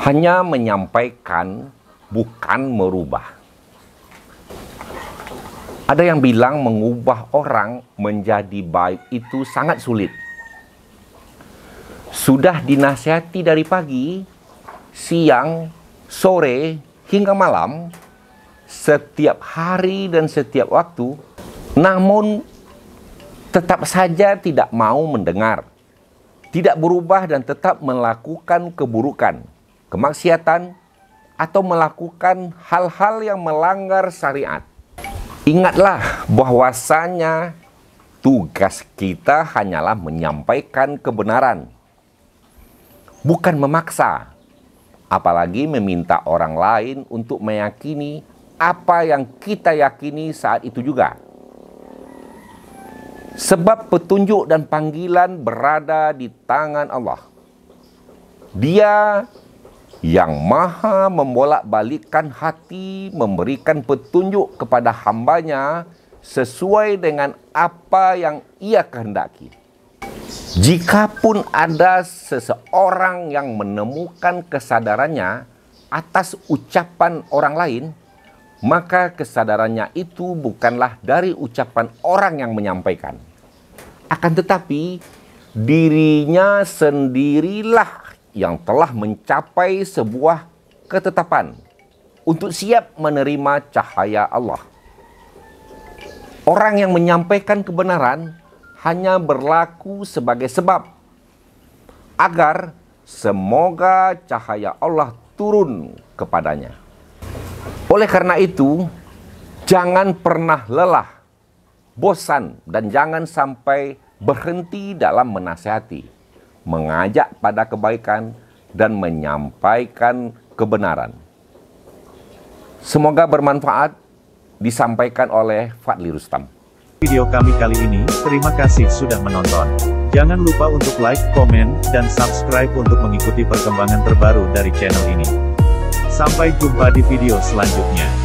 Hanya menyampaikan, bukan merubah. Ada yang bilang mengubah orang menjadi baik itu sangat sulit. Sudah dinasihati dari pagi, siang, sore, hingga malam, setiap hari dan setiap waktu, namun tetap saja tidak mau mendengar, tidak berubah dan tetap melakukan keburukan kemaksiatan, atau melakukan hal-hal yang melanggar syariat. Ingatlah bahwasanya tugas kita hanyalah menyampaikan kebenaran, bukan memaksa, apalagi meminta orang lain untuk meyakini apa yang kita yakini saat itu juga. Sebab petunjuk dan panggilan berada di tangan Allah. Dia yang maha membolak-balikkan hati, memberikan petunjuk kepada hambanya sesuai dengan apa yang ia kehendaki. Jikapun ada seseorang yang menemukan kesadarannya atas ucapan orang lain, maka kesadarannya itu bukanlah dari ucapan orang yang menyampaikan. Akan tetapi, dirinya sendirilah yang telah mencapai sebuah ketetapan untuk siap menerima cahaya Allah. Orang yang menyampaikan kebenaran hanya berlaku sebagai sebab agar semoga cahaya Allah turun kepadanya. Oleh karena itu, jangan pernah lelah, bosan, dan jangan sampai berhenti dalam menasehati mengajak pada kebaikan, dan menyampaikan kebenaran. Semoga bermanfaat disampaikan oleh Fadli Rustam. Video kami kali ini, terima kasih sudah menonton. Jangan lupa untuk like, komen, dan subscribe untuk mengikuti perkembangan terbaru dari channel ini. Sampai jumpa di video selanjutnya.